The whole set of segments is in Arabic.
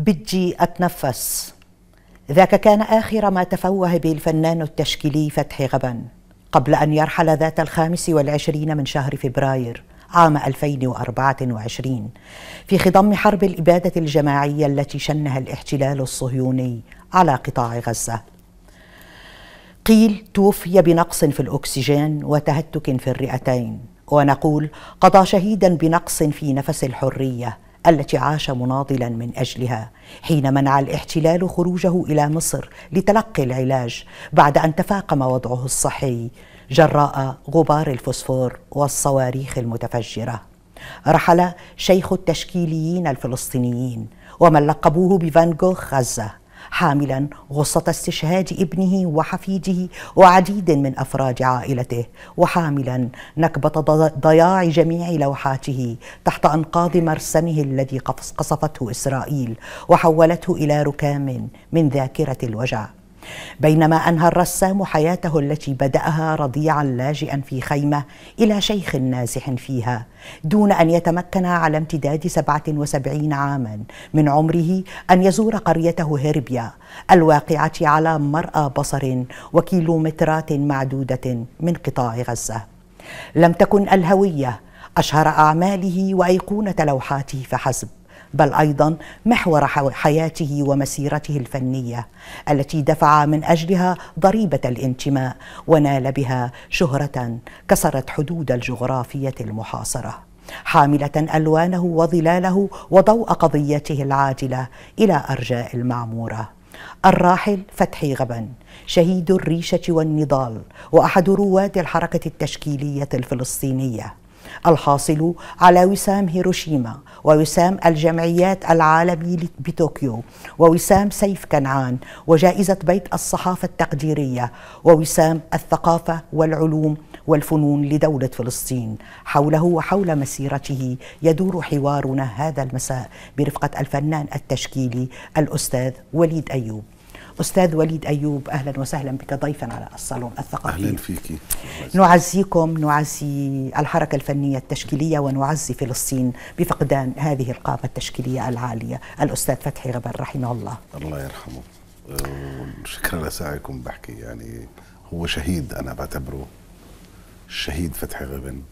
بدي أتنفس ذاك كان آخر ما تفوه به الفنان التشكيلي فتحي غبن قبل أن يرحل ذات الخامس والعشرين من شهر فبراير عام 2024 في خضم حرب الإبادة الجماعية التي شنها الاحتلال الصهيوني على قطاع غزة قيل توفي بنقص في الأكسجين وتهتك في الرئتين ونقول قضى شهيدا بنقص في نفس الحريه التي عاش مناضلا من اجلها حين منع الاحتلال خروجه الى مصر لتلقي العلاج بعد ان تفاقم وضعه الصحي جراء غبار الفوسفور والصواريخ المتفجره رحل شيخ التشكيليين الفلسطينيين ومن لقبوه بفان غوخ غزه حاملا غصة استشهاد ابنه وحفيده وعديد من أفراد عائلته وحاملا نكبة ضياع جميع لوحاته تحت أنقاض مرسمه الذي قصفته إسرائيل وحولته إلى ركام من ذاكرة الوجع بينما أنهى الرسام حياته التي بدأها رضيعا لاجئا في خيمة إلى شيخ نازح فيها دون أن يتمكن على امتداد 77 عاما من عمره أن يزور قريته هربيا الواقعة على مرأى بصر وكيلومترات معدودة من قطاع غزة لم تكن الهوية أشهر أعماله وأيقونة لوحاته فحسب بل ايضا محور حياته ومسيرته الفنيه التي دفع من اجلها ضريبه الانتماء ونال بها شهره كسرت حدود الجغرافيه المحاصره حامله الوانه وظلاله وضوء قضيته العادله الى ارجاء المعموره الراحل فتحي غبن شهيد الريشه والنضال واحد رواد الحركه التشكيليه الفلسطينيه الحاصل على وسام هيروشيما ووسام الجمعيات العالمي بطوكيو ووسام سيف كنعان وجائزة بيت الصحافة التقديرية ووسام الثقافة والعلوم والفنون لدولة فلسطين حوله وحول مسيرته يدور حوارنا هذا المساء برفقة الفنان التشكيلي الأستاذ وليد أيوب أستاذ وليد أيوب أهلا وسهلا بك ضيفا على الصالون الثقافي أهلا فيك نعزيكم نعزي الحركة الفنية التشكيلية ونعزي فلسطين بفقدان هذه القامة التشكيلية العالية الأستاذ فتحي غبر رحمه الله الله يرحمه أه، شكرا لسعيكم بحكي يعني هو شهيد أنا بعتبره الشهيد فتحي غبن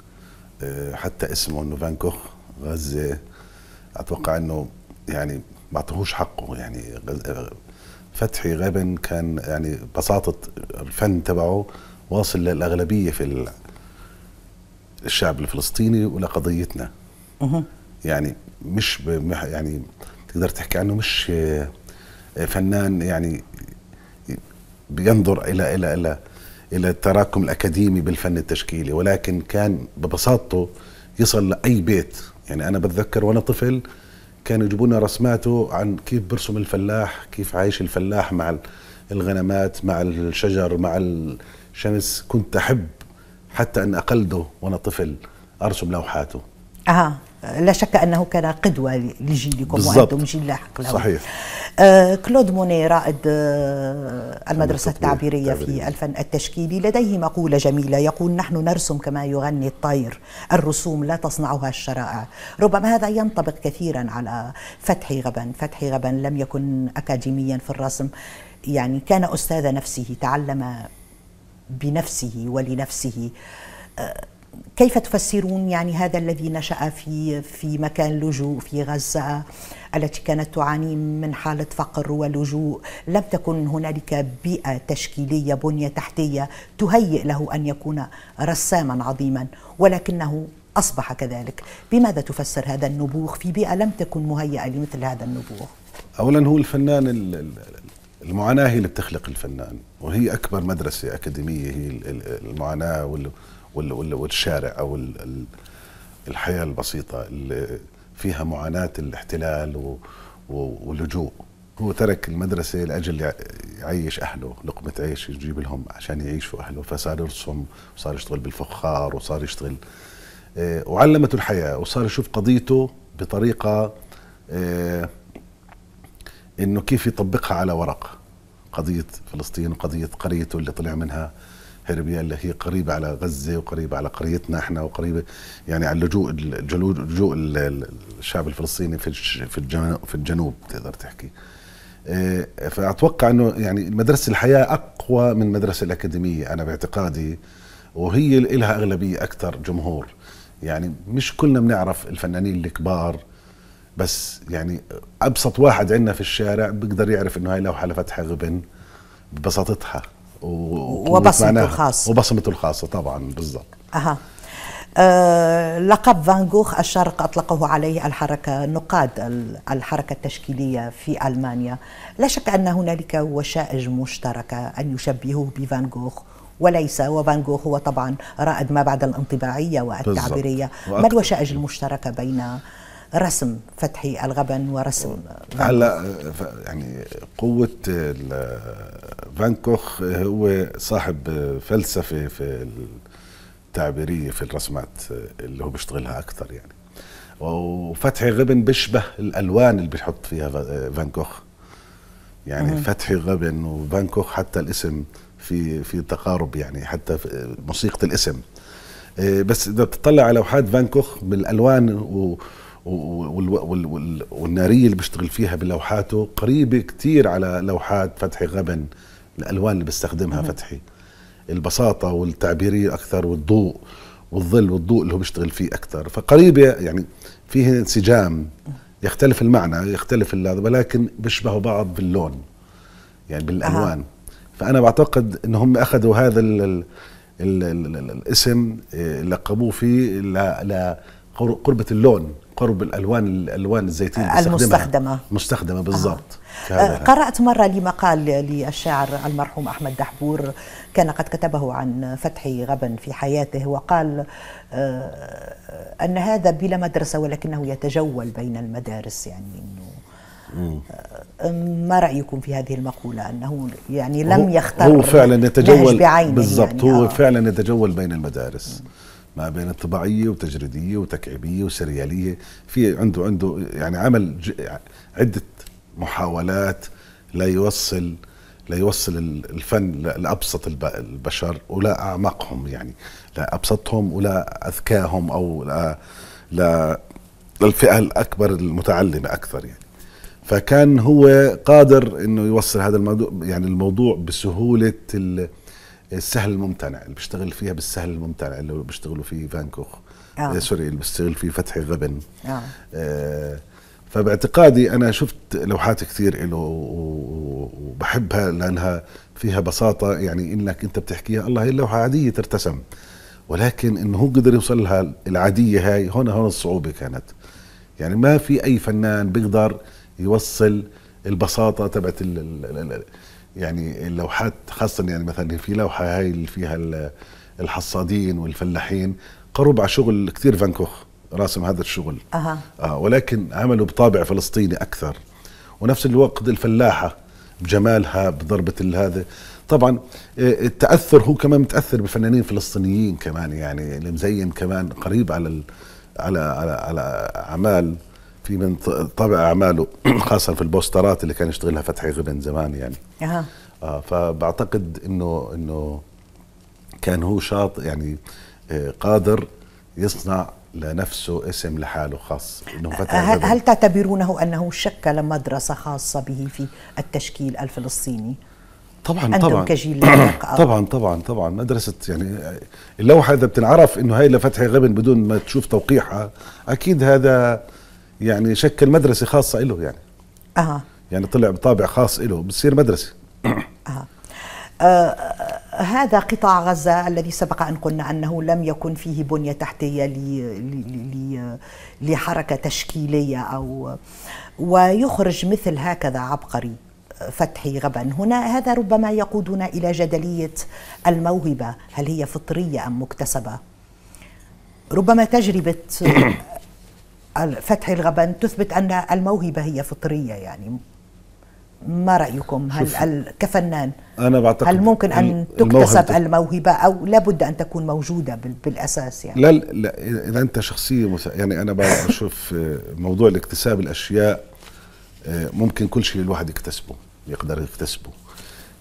أه، حتى اسمه انه فانكوخ غزه اتوقع انه يعني ما اعطوهوش حقه يعني أه، فتحي غبن كان يعني بساطة الفن تبعه واصل للأغلبية في الشعب الفلسطيني ولقضيتنا يعني مش يعني تقدر تحكي عنه مش آه، فنان يعني بينظر إلى إلى إلى إلى التراكم الأكاديمي بالفن التشكيلي ولكن كان ببساطته يصل لأي بيت يعني أنا بتذكر وأنا طفل كانوا يجيبوا لنا رسماته عن كيف برسم الفلاح كيف عايش الفلاح مع الغنمات مع الشجر مع الشمس كنت أحب حتى أن أقلده وأنا طفل أرسم لوحاته آه لا شك انه كان قدوه لجيلكم وانتم جيل لاحق له صحيح آه كلود موني رائد آه المدرسه التعبيريه في الفن التشكيلي لديه مقوله جميله يقول نحن نرسم كما يغني الطير الرسوم لا تصنعها الشرائع ربما هذا ينطبق كثيرا على فتحي غبن فتحي غبن لم يكن اكاديميا في الرسم يعني كان استاذ نفسه تعلم بنفسه ولنفسه آه كيف تفسرون يعني هذا الذي نشأ في في مكان لجوء في غزة التي كانت تعاني من حالة فقر ولجوء لم تكن هنالك بيئة تشكيلية بنية تحتية تهيئ له أن يكون رساما عظيما ولكنه أصبح كذلك بماذا تفسر هذا النبوغ في بيئة لم تكن مهيئة لمثل هذا النبوغ أولا هو الفنان المعاناة هي اللي بتخلق الفنان وهي أكبر مدرسة أكاديمية هي المعاناة والشارع او الحياه البسيطه اللي فيها معاناه الاحتلال واللجوء هو ترك المدرسة لأجل يعيش أهله لقمة عيش يجيب لهم عشان يعيشوا أهله فصار يرسم وصار يشتغل بالفخار وصار يشتغل آه، وعلمته الحياة وصار يشوف قضيته بطريقة آه، إنه كيف يطبقها على ورق قضية فلسطين وقضية قريته اللي طلع منها هربية اللي هي قريبة على غزة وقريبة على قريتنا احنا وقريبة يعني على اللجوء لجوء الشعب الفلسطيني في في الجنوب في الجنوب بتقدر تحكي آه، فاتوقع انه يعني مدرسة الحياة اقوى من المدرسة الاكاديمية انا باعتقادي وهي لها اغلبية اكثر جمهور يعني مش كلنا بنعرف الفنانين الكبار بس يعني ابسط واحد عندنا في الشارع بيقدر يعرف انه هاي لوحه لفتحي غبن ببساطتها وبصمته الخاصة وبصمته الخاصة طبعا بالضبط أها أه لقب فان جوخ الشرق أطلقه عليه الحركة نقاد الحركة التشكيلية في ألمانيا لا شك أن هنالك وشائج مشتركة أن يشبهوه بفان جوخ وليس وفان جوخ هو طبعا رائد ما بعد الانطباعية والتعبيرية ما الوشائج المشتركة بين رسم فتحي الغبن ورسم هلا يعني قوة فانكوخ هو صاحب فلسفة في التعبيرية في الرسمات اللي هو بيشتغلها أكثر يعني وفتحي غبن بيشبه الألوان اللي بيحط فيها فانكوخ يعني فتحي غبن وفانكوخ حتى الاسم في في تقارب يعني حتى موسيقى الاسم إيه، بس اذا بتطلع على لوحات فانكوخ بالالوان و والناريه اللي بيشتغل فيها بلوحاته قريبه كتير على لوحات فتحي غبن الالوان اللي بيستخدمها فتحي البساطه والتعبيريه اكثر والضوء والظل والضوء اللي هو بيشتغل فيه اكثر فقريبه يعني فيه انسجام يختلف المعنى يختلف هذا ولكن بيشبهوا بعض باللون يعني بالالوان فانا بعتقد أنهم هم اخذوا هذا الـ الـ الـ الـ الاسم آه، لقبوه فيه لقربه اللون قرب الالوان الالوان الزيتيه المستخدمه مستخدمه آه. بالضبط آه. يعني. قرات مره لمقال للشاعر المرحوم احمد دحبور كان قد كتبه عن فتح غبن في حياته وقال آه ان هذا بلا مدرسه ولكنه يتجول بين المدارس يعني انه آه، ما رايكم في هذه المقوله انه يعني لم يختار هو فعلا يتجول بالضبط يعني هو آه. فعلا يتجول بين المدارس مم. ما بين انطباعيه وتجريديه وتكعيبيه وسرياليه في عنده عنده يعني عمل عده محاولات ليوصل ليوصل الفن لابسط البشر ولا اعمقهم يعني لا ابسطهم ولا اذكاهم او لا, لا للفئه الاكبر المتعلمه اكثر يعني فكان هو قادر انه يوصل هذا الموضوع يعني الموضوع بسهوله السهل الممتنع اللي بيشتغل فيها بالسهل الممتنع اللي بيشتغلوا فيه فانكوخ آه. آه. سوري اللي بيشتغل فيه فتح غبن آه. آه فباعتقادي انا شفت لوحات كثير له وبحبها لانها فيها بساطه يعني انك انت بتحكيها الله هي اللوحه عاديه ترتسم ولكن انه هو قدر يوصل لها العاديه هاي هون هون الصعوبه كانت يعني ما في اي فنان بيقدر يوصل البساطه تبعت يعني اللوحات خاصه يعني مثلا في لوحه هاي اللي فيها الحصادين والفلاحين قرب على شغل كثير فانكوخ راسم هذا الشغل أه. آه ولكن عملوا بطابع فلسطيني اكثر ونفس الوقت الفلاحه بجمالها بضربه هذا طبعا آه، التاثر هو كمان متاثر بفنانين فلسطينيين كمان يعني المزين كمان قريب على على على على اعمال في من طبع اعماله خاصه في البوسترات اللي كان يشتغلها فتحي غبن زمان يعني اها آه فبعتقد انه انه كان هو شاط يعني آه، قادر يصنع لنفسه اسم لحاله خاص انه هل, هل تعتبرونه انه شكل مدرسه خاصه به في التشكيل الفلسطيني؟ طبعا طبعا كجيل طبعا طبعا طبعا مدرسه يعني اللوحه اذا بتنعرف انه هاي لفتحي غبن بدون ما تشوف توقيعها اكيد هذا يعني شكل مدرسه خاصه له يعني اها يعني طلع بطابع خاص له بتصير مدرسه اها آه،, آه هذا قطاع غزة الذي سبق أن قلنا انه لم يكن فيه بنية تحتية ل ل لحركة تشكيلية أو ويخرج مثل هكذا عبقري فتحي غبا هنا هذا ربما يقودنا إلى جدلية الموهبة هل هي فطرية أم مكتسبة ربما تجربة فتح الغبن تثبت أن الموهبة هي فطرية يعني ما رأيكم هل كفنان أنا بعتقد هل ممكن أن تكتسب الموهبة أو لابد أن تكون موجودة بالأساس يعني لا لا إذا أنت شخصية يعني أنا بشوف آه، موضوع الاكتساب الأشياء آه، ممكن كل شيء الواحد يكتسبه يقدر يكتسبه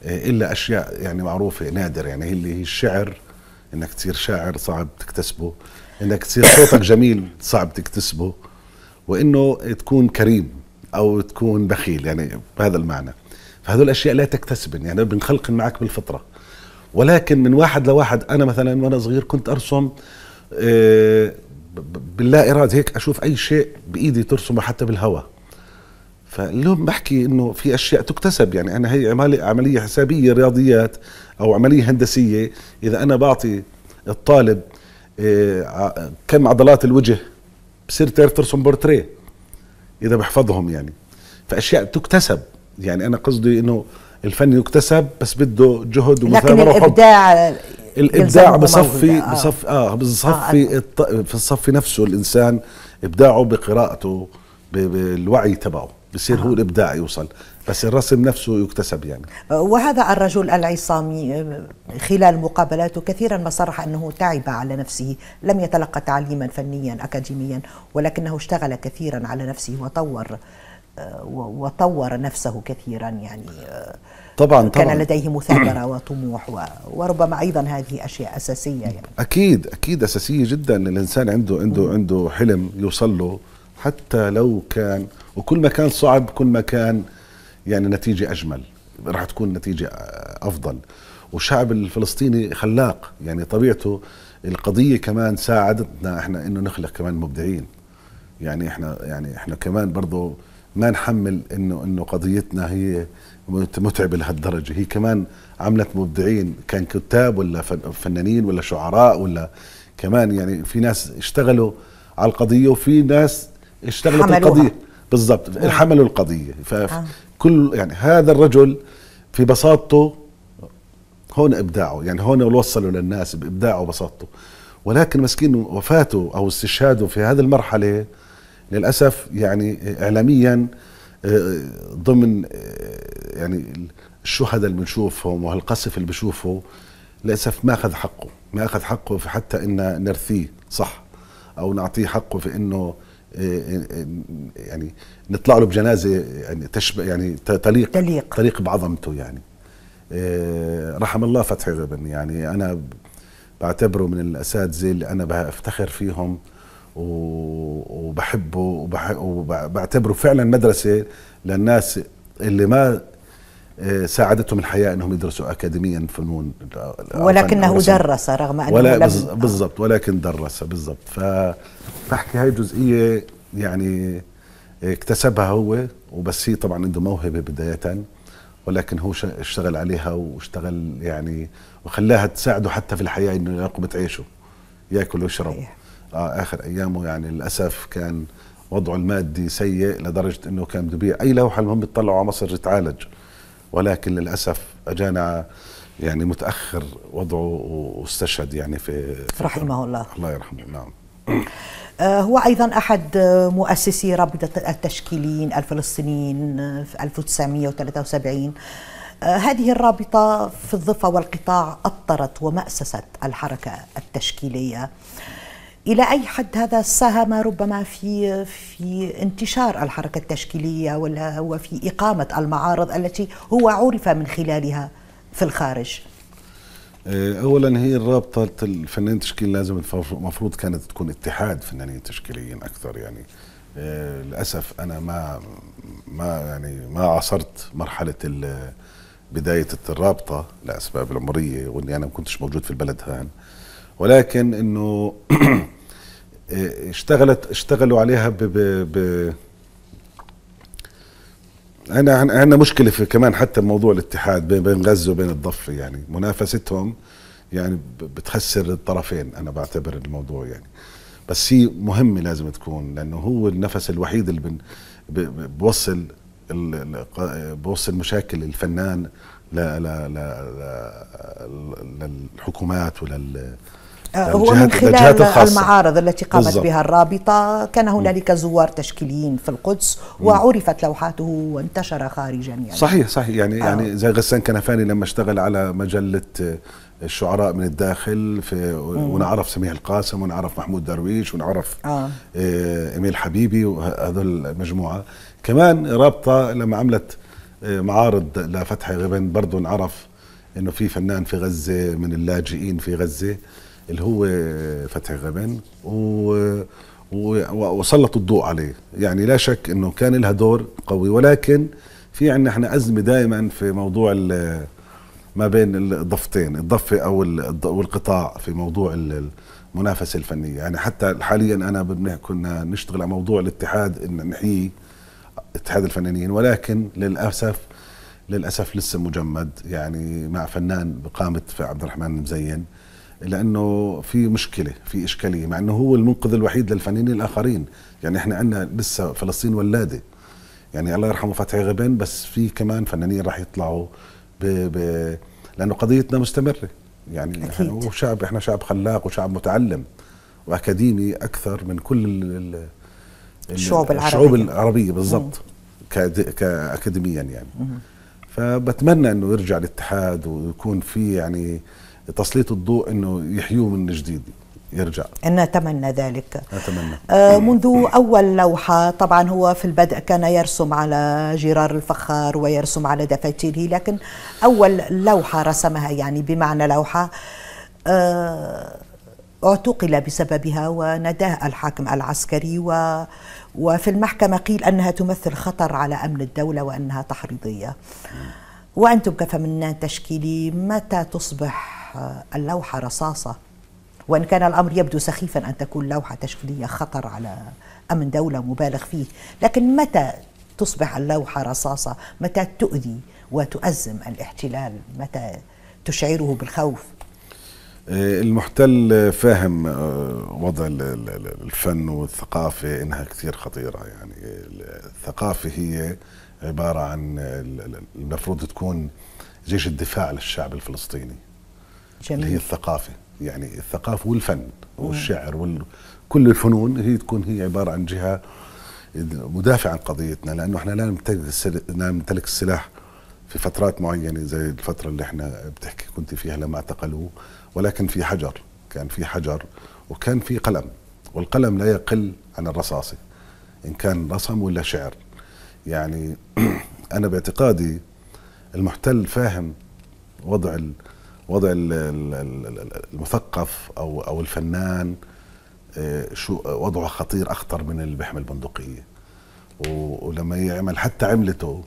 آه، إلا أشياء يعني معروفة نادر يعني هي اللي هي الشعر إنك تصير شاعر صعب تكتسبه انك تصير صوتك جميل صعب تكتسبه وانه تكون كريم او تكون بخيل يعني بهذا المعنى فهذول الاشياء لا تكتسبن يعني بنخلق معك بالفطره ولكن من واحد لواحد انا مثلا وانا صغير كنت ارسم آه، باللا اراده هيك اشوف اي شيء بايدي ترسمه حتى بالهواء فاليوم بحكي انه في اشياء تكتسب يعني انا هي عمليه حسابيه رياضيات او عمليه هندسيه اذا انا بعطي الطالب إيه، كم عضلات الوجه بصير تعرف ترسم بورتريه اذا بحفظهم يعني فاشياء تكتسب يعني انا قصدي انه الفن يكتسب بس بده جهد ومثابره لكن الابداع الابداع بصفي آه. بصف اه, آه، بصفي آه. في الصف نفسه الانسان ابداعه بقراءته بالوعي تبعه بصير آه. هو الابداع يوصل بس الرسم نفسه يكتسب يعني أه، وهذا الرجل العصامي أه، خلال مقابلاته كثيرا ما صرح انه تعب على نفسه لم يتلقى تعليما فنيا اكاديميا ولكنه اشتغل كثيرا على نفسه وطور أه، وطور نفسه كثيرا يعني طبعا كان طبعا. لديه مثابره وطموح و... وربما ايضا هذه اشياء اساسيه يعني اكيد اكيد اساسيه جدا الانسان عنده عنده م. عنده حلم يوصل له حتى لو كان وكل ما كان صعب كل ما كان يعني نتيجة أجمل راح تكون نتيجة أفضل والشعب الفلسطيني خلاق يعني طبيعته القضية كمان ساعدتنا احنا انه نخلق كمان مبدعين يعني احنا يعني احنا كمان برضه ما نحمل انه انه قضيتنا هي متعبه لهالدرجه هي كمان عملت مبدعين كان كتاب ولا فنانين ولا شعراء ولا كمان يعني في ناس اشتغلوا على القضيه وفي ناس اشتغلت حملوها. القضيه بالضبط آه. حملوا القضيه كل يعني هذا الرجل في بساطته هون ابداعه يعني هون وصله للناس بابداعه وبساطته ولكن مسكين وفاته او استشهاده في هذه المرحله للاسف يعني اعلاميا آه، ضمن آه، يعني الشهداء اللي بنشوفهم وهالقصف اللي بشوفه للاسف ما اخذ حقه ما اخذ حقه في حتى ان نرثيه صح او نعطيه حقه في انه آه، آه، آه، يعني نطلع له بجنازه يعني تشبه يعني تليق تليق, تليق بعظمته يعني رحم الله فتحي غبن يعني انا بعتبره من الاساتذه اللي انا بفتخر فيهم وبحبه وبعتبره فعلا مدرسه للناس اللي ما ساعدتهم الحياة أنهم يدرسوا أكاديميا فنون ولكنه درس رغم أنه ولا بالضبط ولكن درس بالضبط فبحكي هاي جزئية يعني اكتسبها هو وبس هي طبعا عنده موهبة بداية ولكن هو اشتغل عليها واشتغل يعني وخلاها تساعده حتى في الحياة أنه يقبة عيشه يأكل ويشرب آه آخر أيامه يعني للأسف كان وضعه المادي سيء لدرجة أنه كان بده يبيع أي لوحة المهم بتطلعوا على مصر يتعالج ولكن للاسف اجانا يعني متاخر وضعه واستشهد يعني في رحمه الله الله يرحمه نعم آه، هو أيضا أحد مؤسسي رابطة التشكيلين الفلسطينيين في 1973 آه، هذه الرابطة في الضفة والقطاع أطرت ومأسست الحركة التشكيلية الى اي حد هذا ساهم ربما في في انتشار الحركه التشكيليه ولا هو في اقامه المعارض التي هو عرف من خلالها في الخارج آه، اولا هي الرابطه الفنانين التشكيليين لازم المفروض كانت تكون اتحاد فنانين تشكيليين اكثر يعني آه، للاسف انا ما ما يعني ما عصرت مرحله بدايه الرابطه لاسباب العمريه واني انا ما كنتش موجود في البلد هان ولكن انه آه، آه، اشتغلت اشتغلوا عليها ب, ب, ب انا عندنا مشكله في كمان حتى موضوع الاتحاد بين غزه وبين الضفه يعني منافستهم يعني بتخسر الطرفين انا بعتبر الموضوع يعني بس هي مهمه لازم تكون لانه هو النفس الوحيد اللي بن بوصل بوصل مشاكل الفنان لا لا لا للحكومات ولل آه، نعم، هو من خلال المعارض التي قامت بالزبط. بها الرابطة كان هنالك زوار تشكيليين في القدس وعرفت لوحاته وانتشر خارجا يعني صحيح صحيح يعني آه. يعني زي غسان كنفاني لما اشتغل على مجلة الشعراء من الداخل في ونعرف سميح القاسم ونعرف محمود درويش ونعرف آه. إيميل آه، حبيبي وهذول المجموعة كمان رابطة لما عملت آه، معارض لفتح غبن برضه انعرف انه في فنان في غزة من اللاجئين في غزة اللي هو فتح غبن و وسلط الضوء عليه يعني لا شك انه كان لها دور قوي ولكن في عندنا احنا ازمه دائما في موضوع ما بين الضفتين الضفه او والقطاع في موضوع المنافسه الفنيه يعني حتى حاليا انا كنا نشتغل على موضوع الاتحاد ان نحييه اتحاد الفنانين ولكن للاسف للاسف لسه مجمد يعني مع فنان بقامه في عبد الرحمن المزين لانه في مشكله في اشكاليه مع انه هو المنقذ الوحيد للفنانين الاخرين يعني احنا عندنا لسه فلسطين ولاده يعني الله يرحمه فتحي غبن بس في كمان فنانين راح يطلعوا ب... ب... لانه قضيتنا مستمره يعني أكيد. احنا وشعب احنا شعب خلاق وشعب متعلم واكاديمي اكثر من كل ال... الشعوب العربيه الشعوب العربيه بالضبط كد... كاكاديميا يعني مم. فبتمنى انه يرجع الاتحاد ويكون في يعني تسليط الضوء انه يحيوه من جديد يرجع نتمنى ذلك أتمنى. آه منذ أول لوحة طبعا هو في البدء كان يرسم على جرار الفخار ويرسم على دفاتيره لكن أول لوحة رسمها يعني بمعنى لوحة آه اعتقل بسببها وناداه الحاكم العسكري و وفي المحكمة قيل أنها تمثل خطر على أمن الدولة وأنها تحريضية وأنتم كفنان تشكيلي متى تصبح اللوحة اللوحة رصاصة وإن كان الأمر يبدو سخيفا أن تكون لوحة تشكيلية خطر على أمن دولة مبالغ فيه لكن متى تصبح اللوحة رصاصة متى تؤذي وتؤزم الاحتلال متى تشعره بالخوف آه، المحتل فاهم آه، وضع الفن والثقافة إنها كثير خطيرة يعني الثقافة هي عبارة عن المفروض تكون جيش الدفاع للشعب الفلسطيني جميل. اللي هي الثقافه يعني الثقافه والفن والشعر وال... الفنون هي تكون هي عباره عن جهه مدافعه عن قضيتنا لانه احنا لا نمتلك لا نمتلك السلاح في فترات معينه زي الفتره اللي احنا بتحكي كنت فيها لما اعتقلوه ولكن في حجر كان في حجر وكان في قلم والقلم لا يقل عن الرصاصه ان كان رسم ولا شعر يعني انا باعتقادي المحتل فاهم وضع وضع المثقف او او الفنان آه، شو وضعه خطير اخطر من اللي بيحمل بندقيه ولما يعمل حتى عملته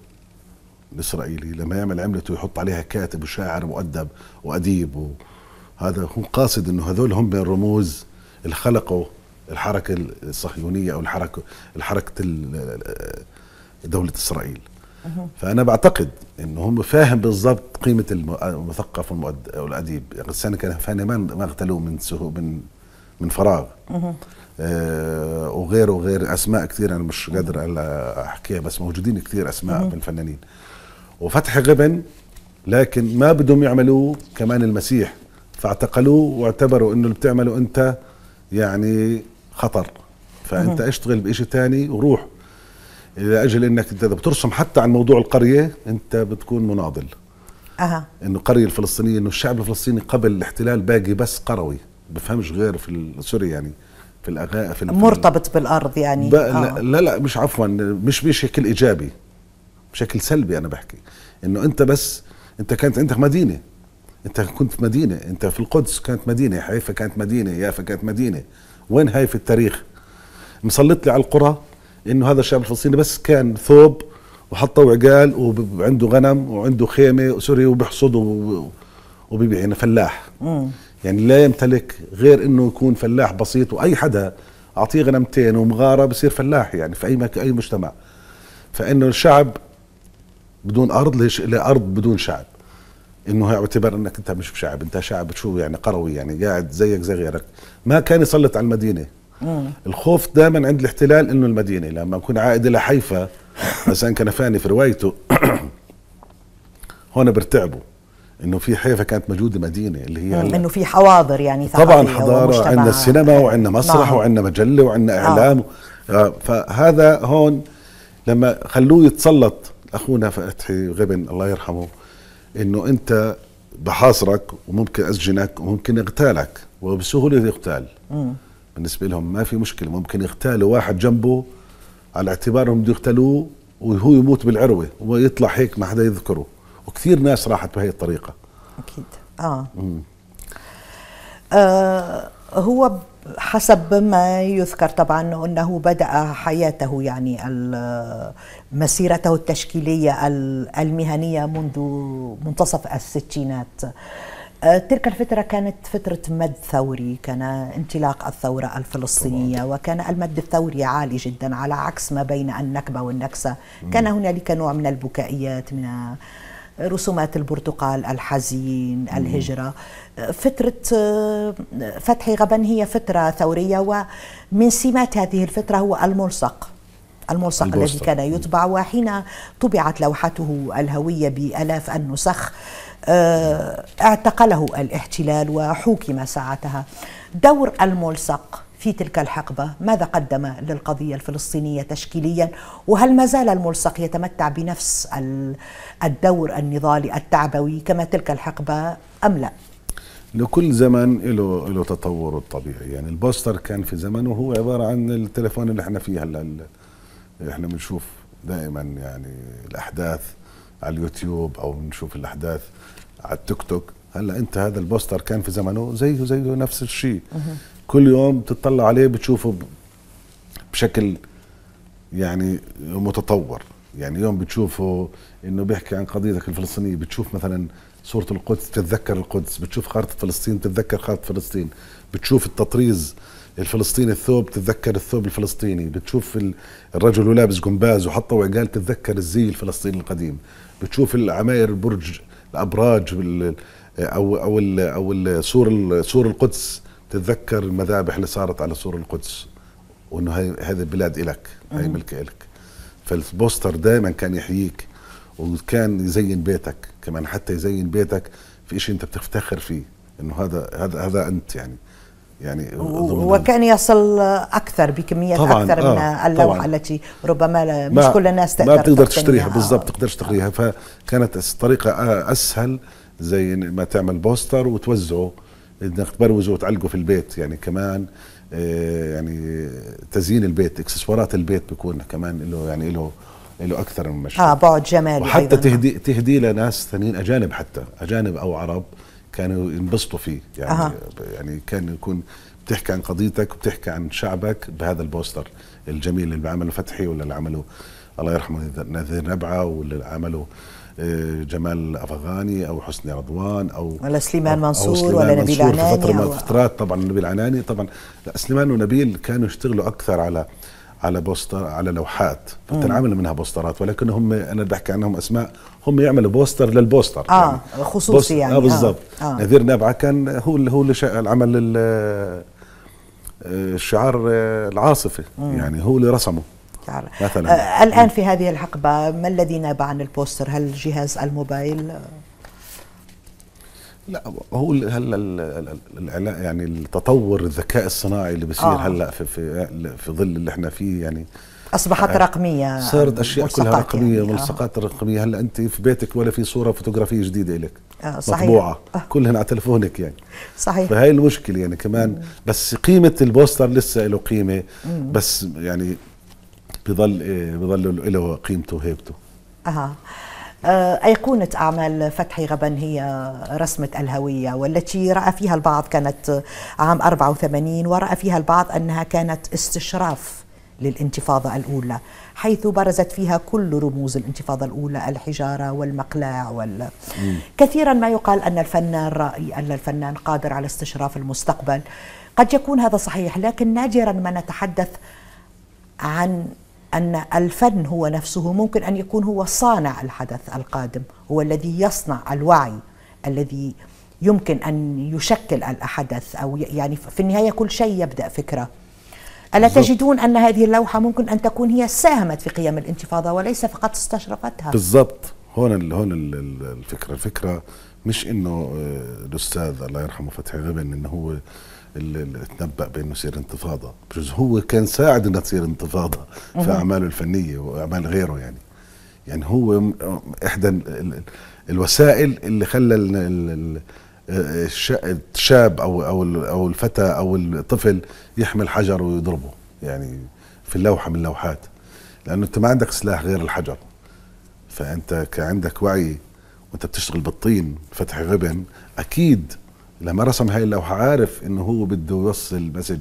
الاسرائيلي لما يعمل عملته يحط عليها كاتب وشاعر مؤدب واديب وهذا هو قاصد انه هذول هم من رموز اللي خلقوا الحركه الصهيونيه او الحركه الحركه دوله اسرائيل فانا بعتقد ان هم فاهم بالظبط قيمه المثقف والاديب غسان يعني كان فنان ما اغتلوه من من من فراغ اها وغيره وغير اسماء كثير انا مش قادر احكيها بس موجودين كثير اسماء من الفنانين وفتح غبن لكن ما بدهم يعملوه كمان المسيح فاعتقلوه واعتبروا انه اللي بتعمله انت يعني خطر فانت اشتغل بشيء ثاني وروح لاجل انك انت اذا بترسم حتى عن موضوع القريه انت بتكون مناضل اها انه القريه الفلسطينيه انه الشعب الفلسطيني قبل الاحتلال باقي بس قروي بفهمش غير في سوري يعني في الاغاء في مرتبط بالارض يعني آه. لا لا مش عفوا مش بشكل ايجابي بشكل سلبي انا بحكي انه انت بس انت كانت عندك مدينه انت كنت في مدينه انت في القدس كانت مدينه حيفا كانت مدينه يافا كانت مدينه وين هاي في التاريخ مسلط لي على القرى انه هذا الشعب الفلسطيني بس كان ثوب وحطه وعقال وعنده غنم وعنده خيمه سوري وبحصد وبيبيع يعني فلاح مم. يعني لا يمتلك غير انه يكون فلاح بسيط واي حدا اعطيه غنمتين ومغاره بصير فلاح يعني في اي مك... اي مجتمع فانه الشعب بدون ارض ليش ارض بدون شعب انه اعتبر انك انت مش شعب انت شعب شو يعني قروي يعني قاعد زيك زي غيرك ما كان يسلط على المدينه مم. الخوف دائما عند الاحتلال انه المدينه لما اكون عائد الى حيفا مثلا كنفاني في روايته هون برتعبوا انه في حيفا كانت موجوده مدينه اللي هي انه في حواضر يعني طبعا حضاره عندنا السينما نعم. وعندنا مسرح نعم. وعندنا مجله وعندنا نعم. اعلام آه. فهذا هون لما خلوه يتسلط اخونا فتحي غبن الله يرحمه انه انت بحاصرك وممكن اسجنك وممكن اغتالك وبسهوله يغتال بالنسبه لهم ما في مشكله ممكن يغتالوا واحد جنبه على اعتبارهم بده يغتالوه وهو يموت بالعروه ويطلع هيك ما حدا يذكره وكثير ناس راحت بهي الطريقه اكيد اه, آه هو حسب ما يذكر طبعا انه بدا حياته يعني مسيرته التشكيليه المهنيه منذ منتصف الستينات آه، تلك الفترة كانت فترة مد ثوري كان انطلاق الثورة الفلسطينية وكان المد الثوري عالي جدا على عكس ما بين النكبة والنكسة كان هنالك نوع من البكائيات من رسومات البرتقال الحزين الهجرة فترة آه، فتحي غبن هي فترة ثورية ومن سمات هذه الفترة هو الملصق الملصق الذي كان يطبع وحين طبعت لوحته الهوية بألاف النسخ آه، اعتقله الاحتلال وحوكم ساعتها دور الملصق في تلك الحقبة ماذا قدم للقضية الفلسطينية تشكيليا وهل ما زال الملصق يتمتع بنفس الدور النضالي التعبوي كما تلك الحقبة أم لا لكل زمن له له تطوره الطبيعي يعني البوستر كان في زمنه هو عبارة عن التليفون اللي احنا فيه هلا احنا بنشوف دائما يعني الأحداث على اليوتيوب او بنشوف الاحداث على التيك توك هلا انت هذا البوستر كان في زمنه زيه زيه نفس الشيء كل يوم بتطلع عليه بتشوفه بشكل يعني متطور يعني يوم بتشوفه انه بيحكي عن قضيتك الفلسطينيه بتشوف مثلا صورة القدس تتذكر القدس بتشوف خارطة فلسطين تتذكر خارطة فلسطين بتشوف التطريز الفلسطيني الثوب تتذكر الثوب الفلسطيني بتشوف الرجل ولابس جمباز وحطه وعقال تتذكر الزي الفلسطيني القديم بتشوف العماير برج الابراج وال او او او سور سور القدس تتذكر المذابح اللي صارت على سور القدس وانه هاي هذه البلاد الك هاي ملك الك فالبوستر دائما كان يحييك وكان يزين بيتك كمان حتى يزين بيتك في شيء انت بتفتخر فيه انه هذا هذا هذا انت يعني يعني وكان يصل اكثر بكميات اكثر آه من آه اللوحه طبعاً التي ربما مش كل الناس تقدر ما بتقدر تشتريها بالضبط تقدرش تشتريها فكانت الطريقه آه، اسهل زي ما تعمل بوستر وتوزعه انك تبروزه وتعلقه في البيت يعني كمان آه، يعني تزيين البيت اكسسوارات البيت بيكون كمان له يعني له له اكثر من مشروع اه بعد جمالي وحتى تهدي تهدي لناس ثانيين اجانب حتى اجانب او عرب كانوا ينبسطوا فيه يعني أه. يعني كان يكون بتحكي عن قضيتك وبتحكي عن شعبك بهذا البوستر الجميل اللي عمله فتحي ولا اللي عمله الله يرحمه نذير نبعه واللي عمله آه، جمال افغاني او حسني رضوان او ولا سليمان منصور أو سليمان ولا نبيل عناني في فتره من الفترات طبعا نبيل عناني طبعا لا سليمان ونبيل كانوا يشتغلوا اكثر على على بوستر على لوحات بتنعمل منها بوسترات ولكن هم انا بدي احكي عنهم اسماء هم يعملوا بوستر للبوستر اه يعني خصوصي بوستر يعني آه،, اه بالضبط آه. نذير نابعه كان هو اللي هو اللي عمل الشعار العاصفه مم. يعني هو اللي رسمه مثلا آه الان في هذه الحقبه ما الذي نابع عن البوستر هل جهاز الموبايل لا هو هلا يعني التطور الذكاء الصناعي اللي بصير آه. هلا في, في في ظل اللي احنا فيه يعني اصبحت آه، رقميه صارت اشياء كلها رقميه يعني. آه. ملصقات رقميه هلا انت في بيتك ولا في صوره فوتوغرافيه جديده لك آه صحيح مطبوعه آه. كلها على تلفونك يعني صحيح فهي المشكله يعني كمان مم. بس قيمه البوستر لسه له قيمه مم. بس يعني بضل إيه، بضل له قيمته وهيبته اها آه، أيقونة أعمال فتحي غبن هي رسمة الهوية والتي رأى فيها البعض كانت عام 84 ورأى فيها البعض أنها كانت استشراف للانتفاضة الأولى حيث برزت فيها كل رموز الانتفاضة الأولى الحجارة والمقلاع وال... كثيرا ما يقال أن الفنان رأي أن الفنان قادر على استشراف المستقبل قد يكون هذا صحيح لكن نادرا ما نتحدث عن أن الفن هو نفسه ممكن أن يكون هو صانع الحدث القادم هو الذي يصنع الوعي الذي يمكن أن يشكل الحدث أو يعني في النهاية كل شيء يبدأ فكرة ألا بالزبط. تجدون أن هذه اللوحة ممكن أن تكون هي ساهمت في قيام الانتفاضة وليس فقط استشرفتها بالضبط هون هون الفكرة الفكرة مش إنه آه، الأستاذ الله يرحمه فتحي غبن إنه هو اللي تنبأ بأنه يصير انتفاضة بجوز هو كان ساعد أنها تصير انتفاضة في أعماله الفنية وأعمال غيره يعني يعني هو إحدى الوسائل اللي خلى الشاب أو أو أو الفتى أو الطفل يحمل حجر ويضربه يعني في اللوحة من اللوحات لأنه أنت ما عندك سلاح غير الحجر فأنت كعندك وعي وأنت بتشتغل بالطين فتح غبن أكيد لما رسم هاي اللوحه عارف انه هو بده يوصل مسج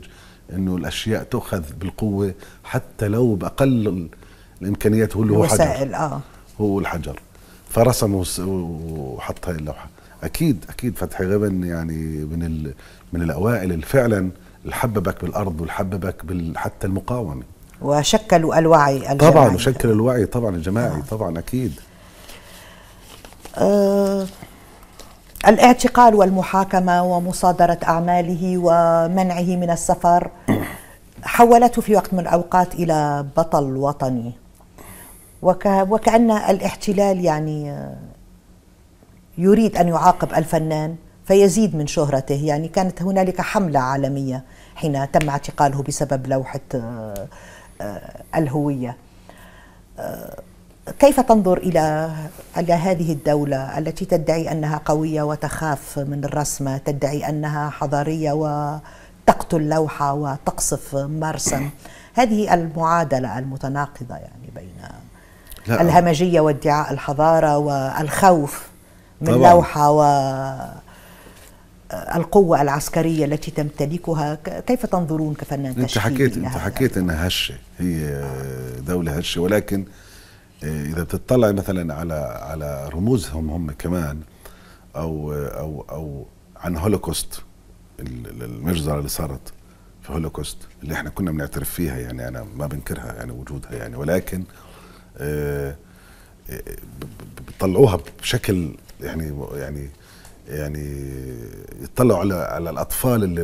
انه الاشياء تؤخذ بالقوه حتى لو باقل الامكانيات هو اللي هو حجر اه هو الحجر فرسم وحط هاي اللوحه اكيد اكيد فتحي غبن يعني من من الاوائل اللي فعلا اللي حببك بالارض والحببك بال حتى المقاومه وشكلوا الوعي الجماعي طبعا وشكل الوعي طبعا الجماعي آه. طبعا اكيد آه الاعتقال والمحاكمة ومصادرة أعماله ومنعه من السفر حولته في وقت من الأوقات إلى بطل وطني وك وكأن الاحتلال يعني يريد أن يعاقب الفنان فيزيد من شهرته يعني كانت هنالك حملة عالمية حين تم اعتقاله بسبب لوحة آه، آه، الهوية آه، كيف تنظر إلى إلى هذه الدولة التي تدعي أنها قوية وتخاف من الرسمة تدعي أنها حضارية وتقتل لوحة وتقصف مرسم هذه المعادلة المتناقضة يعني بين لا. الهمجية وادعاء الحضارة والخوف من طبعا. لوحة و القوة العسكرية التي تمتلكها كيف تنظرون كفنان انت حكيت انت حكيت انها هشة هي دولة هشة ولكن إيه، اذا بتطلع مثلا على على رموزهم هم كمان او او او عن هولوكوست المجزره اللي صارت في هولوكوست اللي احنا كنا بنعترف فيها يعني انا ما بنكرها يعني وجودها يعني ولكن إيه، إيه، بطلعوها بشكل يعني يعني يعني يطلعوا على على الاطفال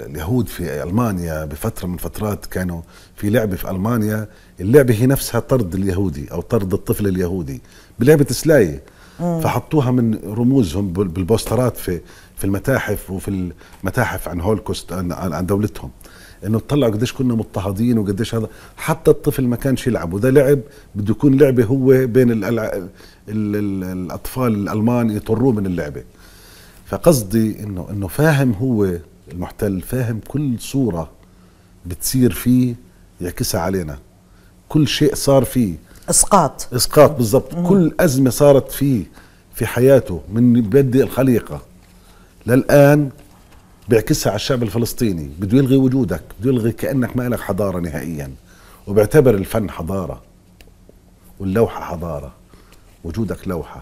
اليهود في المانيا بفتره من فترات كانوا في لعبه في المانيا اللعبه هي نفسها طرد اليهودي او طرد الطفل اليهودي بلعبه سلايه فحطوها من رموزهم بالبوسترات في في المتاحف وفي المتاحف عن هولكوست عن دولتهم انه تطلعوا قديش كنا مضطهدين وقديش هذا حتى الطفل ما كانش يلعب وده لعب بده يكون لعبه هو بين الاطفال الالمان يطروه من اللعبه فقصدي انه انه فاهم هو المحتل فاهم كل صوره بتصير فيه يعكسها علينا كل شيء صار فيه اسقاط اسقاط بالضبط كل ازمه صارت فيه في حياته من بدء الخليقه للان بيعكسها على الشعب الفلسطيني بده يلغي وجودك بده يلغي كانك ما لك حضاره نهائيا وبيعتبر الفن حضاره واللوحه حضاره وجودك لوحه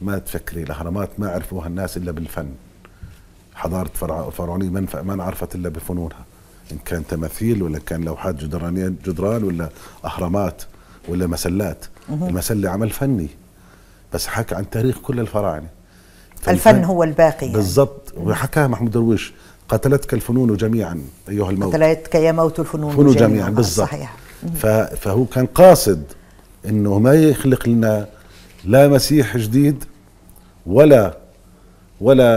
ما تفكري الاهرامات ما عرفوها الناس الا بالفن حضاره فرعونيه ما ما عرفت الا بفنونها ان كان تماثيل ولا كان لوحات جدرانيه جدران ولا اهرامات ولا مسلات المسله عمل فني بس حكى عن تاريخ كل الفراعنه الفن هو الباقي يعني. بالضبط وحكاها محمود درويش قتلتك الفنون جميعا ايها الموت قتلتك يا موت الفنون فنون جميعا, جميعا آه، بالضبط صحيح فهو كان قاصد انه ما يخلق لنا لا مسيح جديد ولا ولا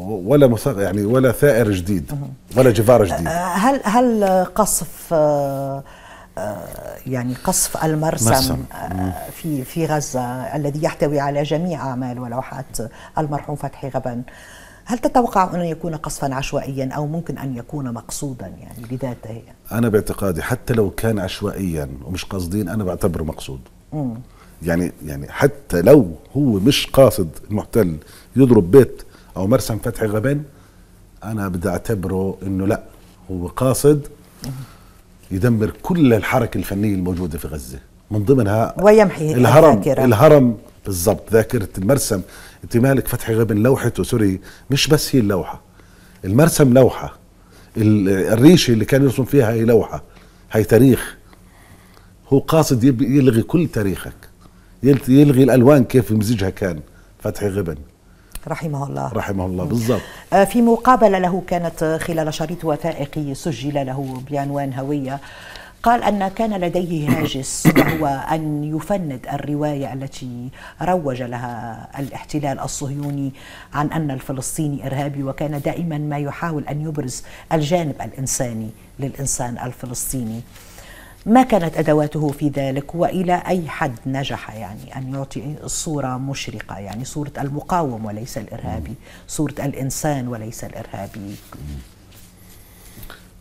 ولا يعني ولا ثائر جديد ولا جفار جديد أه، هل هل قصف أه، أه، يعني قصف المرسم مرسم. في في غزه الذي يحتوي على جميع اعمال ولوحات المرحوم فتحي غبن هل تتوقع أن يكون قصفا عشوائيا أو ممكن أن يكون مقصودا يعني بذاته أنا باعتقادي حتى لو كان عشوائيا ومش قصدين أنا بعتبره مقصود مم. يعني يعني حتى لو هو مش قاصد المحتل يضرب بيت او مرسم فتحي غبان انا بدي اعتبره انه لا هو قاصد يدمر كل الحركه الفنيه الموجوده في غزه من ضمنها ويمحي الهرم الذاكرة. الهرم بالضبط ذاكره المرسم انت مالك فتحي غبن لوحته سوري مش بس هي اللوحه المرسم لوحه الريشه اللي كان يرسم فيها هي لوحه هي تاريخ هو قاصد يلغي كل تاريخك يلغي الالوان كيف مزجها كان فتحي غبن رحمه الله رحمه الله بالضبط آه، في مقابلة له كانت خلال شريط وثائقي سجل له بعنوان هوية قال أن كان لديه هاجس وهو أن يفند الرواية التي روج لها الاحتلال الصهيوني عن أن الفلسطيني إرهابي وكان دائما ما يحاول أن يبرز الجانب الإنساني للإنسان الفلسطيني ما كانت أدواته في ذلك وإلى أي حد نجح يعني أن يعطي صورة مشرقة يعني صورة المقاوم وليس الإرهابي صورة الإنسان وليس الإرهابي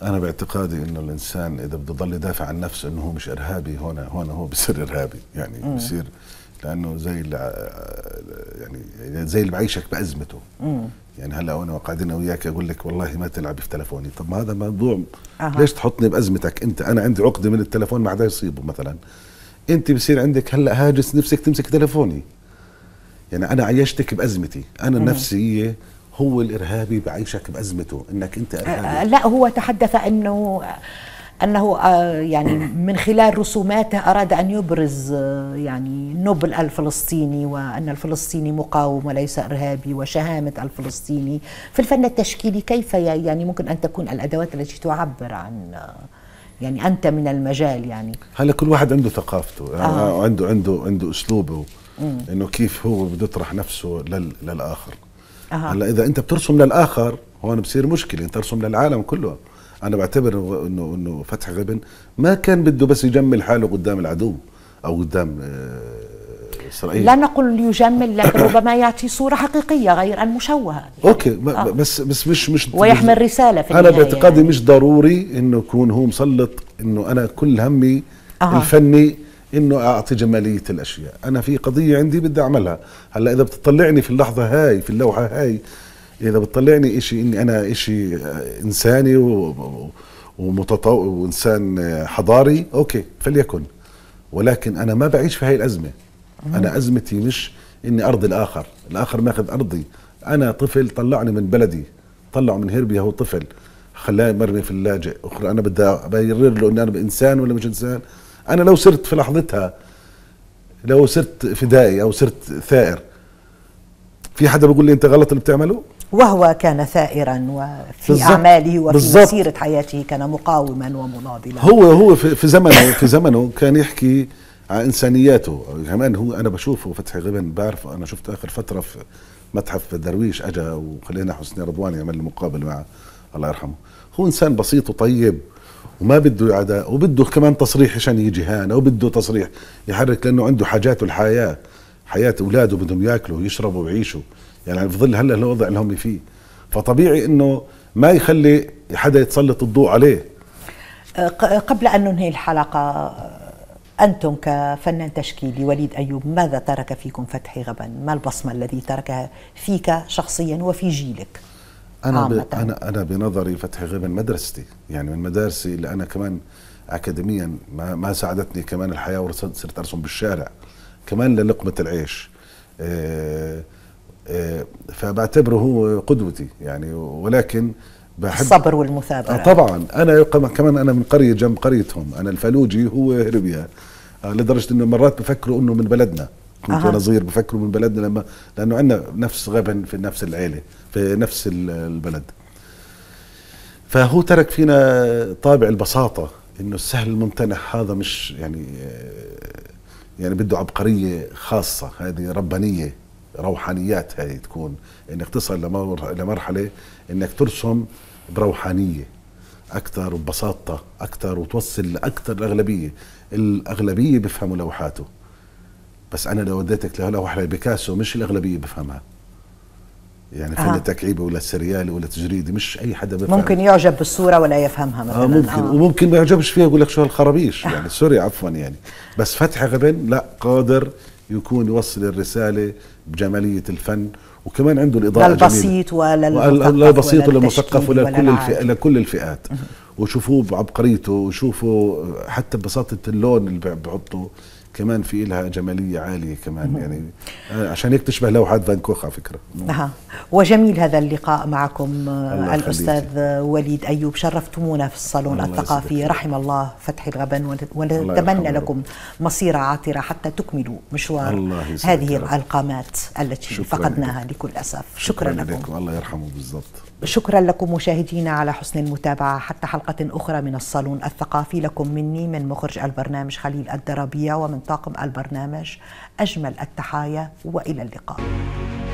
أنا باعتقادي أنه الإنسان إذا بده يضل يدافع عن نفسه أنه هو مش إرهابي هنا هنا هو بصير إرهابي يعني بصير لانه زي اللي يعني زي اللي بعيشك بازمته يعني هلا انا قاعدين انا وياك اقول لك والله ما تلعبي في تلفوني طب ما هذا موضوع أه. ليش تحطني بازمتك انت انا عندي عقده من التلفون ما حدا يصيبه مثلا انت بصير عندك هلا هاجس نفسك تمسك تلفوني يعني انا عيشتك بازمتي انا النفسيه هو الارهابي بعيشك بازمته انك انت ارهابي أه لا هو تحدث انه انه آه، يعني من خلال رسوماته اراد ان يبرز آه، يعني نبل الفلسطيني وان الفلسطيني مقاوم وليس ارهابي وشهامه الفلسطيني في الفن التشكيلي كيف يعني ممكن ان تكون الادوات التي تعبر عن آه، يعني انت من المجال يعني هلا كل واحد عنده ثقافته يعني آه. عنده عنده عنده اسلوبه انه كيف هو بده يطرح نفسه لل للاخر آه. هلا اذا انت بترسم للاخر هون بصير مشكله انت ترسم للعالم كله انا بعتبر انه انه فتح غبن ما كان بده بس يجمل حاله قدام العدو او قدام آه، اسرائيل لا نقول يجمل لكن ربما يعطي صوره حقيقيه غير ان مشوهه اوكي آه. بس بس مش مش ويحمل رساله في انا باعتقادي يعني. مش ضروري انه يكون هو مسلط انه انا كل همي آه. الفني انه اعطي جماليه الاشياء انا في قضيه عندي بدي اعملها هلا اذا بتطلعني في اللحظه هاي في اللوحه هاي اذا بتطلعني شيء اني انا شيء انساني ومتطور وانسان حضاري اوكي فليكن ولكن انا ما بعيش في هاي الازمه انا ازمتي مش اني ارضي الاخر الاخر ماخذ ارضي انا طفل طلعني من بلدي طلعوا من هربي هو طفل خلاه مرمي في اللاجئ اخرى انا بدي ابرر له اني انا انسان ولا مش انسان انا لو صرت في لحظتها لو صرت فدائي او صرت ثائر في حدا بيقول لي انت غلط اللي بتعمله وهو كان ثائرا وفي بالزبط. اعماله وفي بالزبط. مسيره حياته كان مقاوما ومناضلا هو هو في زمنه في زمنه كان يحكي عن انسانياته كمان هو انا بشوفه فتحي غبن بعرفه انا شفت اخر فتره في متحف درويش اجى وخلينا حسني رضوان يعمل لي مقابل معه الله يرحمه هو انسان بسيط وطيب وما بده عداء وبده كمان تصريح عشان يجي او وبده تصريح يحرك لانه عنده حاجاته الحياه حياه اولاده بدهم ياكلوا ويشربوا ويعيشوا يعني في ظل هلا الوضع اللي هم فيه فطبيعي انه ما يخلي حدا يتسلط الضوء عليه أه، قبل ان ننهي الحلقه أه، انتم كفنان تشكيلي وليد ايوب ماذا ترك فيكم فتحي غبن ما البصمه الذي تركها فيك شخصيا وفي جيلك انا ب... انا انا بنظري فتحي غبن مدرستي يعني من مدارسي اللي انا كمان اكاديميا ما, ما ساعدتني كمان الحياه وصرت ارسم بالشارع كمان للقمه العيش أه آه، فبعتبره هو قدوتي يعني ولكن بحب الصبر والمثابرة آه طبعا أنا كمان أنا من قرية جنب قريتهم أنا الفلوجي هو هربيا آه لدرجة أنه مرات بفكروا أنه من بلدنا كنت وانا صغير بفكروا من بلدنا لما لانه عندنا نفس غبن في نفس العيله في نفس البلد فهو ترك فينا طابع البساطه انه السهل الممتنح هذا مش يعني آه، يعني بده عبقريه خاصه هذه ربانيه روحانيات هاي تكون انك تصل لمرحله انك ترسم بروحانيه اكثر وببساطه اكثر وتوصل لاكثر الاغلبيه الاغلبيه بيفهموا لوحاته بس انا لو وديتك لوحه بيكاسو مش الاغلبيه بفهمها يعني فن آه. التكعيبي ولا السريالي ولا التجريدي مش اي حدا بفهم ممكن يعجب بالصوره ولا يفهمها آه، مثلا آه ممكن آه. وممكن ما يعجبش فيها يقول لك شو هالخرابيش يعني سوري عفوا يعني بس فتحي غبن لا قادر يكون يوصل الرساله بجماليه الفن وكمان عنده الاضاءه للبسيط وللمثقف ولا وللمثقف ولكل البسيط لكل الفئات وشوفوه بعبقريته وشوفوا حتى بساطه اللون اللي بيحطه كمان في لها جمالية عالية كمان يعني آه، عشان هيك تشبه لوحة فان كوخ على فكرة نعم. اها وجميل هذا اللقاء معكم آه، الأستاذ خليك. وليد أيوب شرفتمونا في الصالون الثقافي يسدك. رحم الله فتحي الغبن ونتمنى لكم مصير عاطرة حتى تكملوا مشوار هذه القامات التي فقدناها لكل أسف شكرا, شكرا لكم الله يرحمه بالضبط شكرا لكم مشاهدينا على حسن المتابعة حتى حلقة أخرى من الصالون الثقافي لكم مني من مخرج البرنامج خليل الدرابية ومن طاقم البرنامج أجمل التحايا وإلى اللقاء